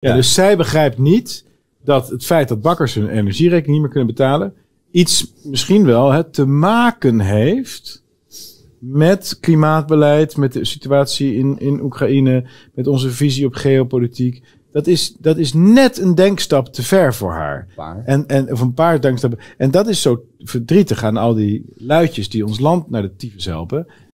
Ja. Dus zij begrijpt niet dat het feit dat bakkers hun energierekening niet meer kunnen betalen, iets misschien wel te maken heeft met klimaatbeleid, met de situatie in, in Oekraïne, met onze visie op geopolitiek. Dat is, dat is net een denkstap te ver voor haar. En, en, of een paar denkstappen. En dat is zo verdrietig aan al die luidjes die ons land naar de tyfus helpen.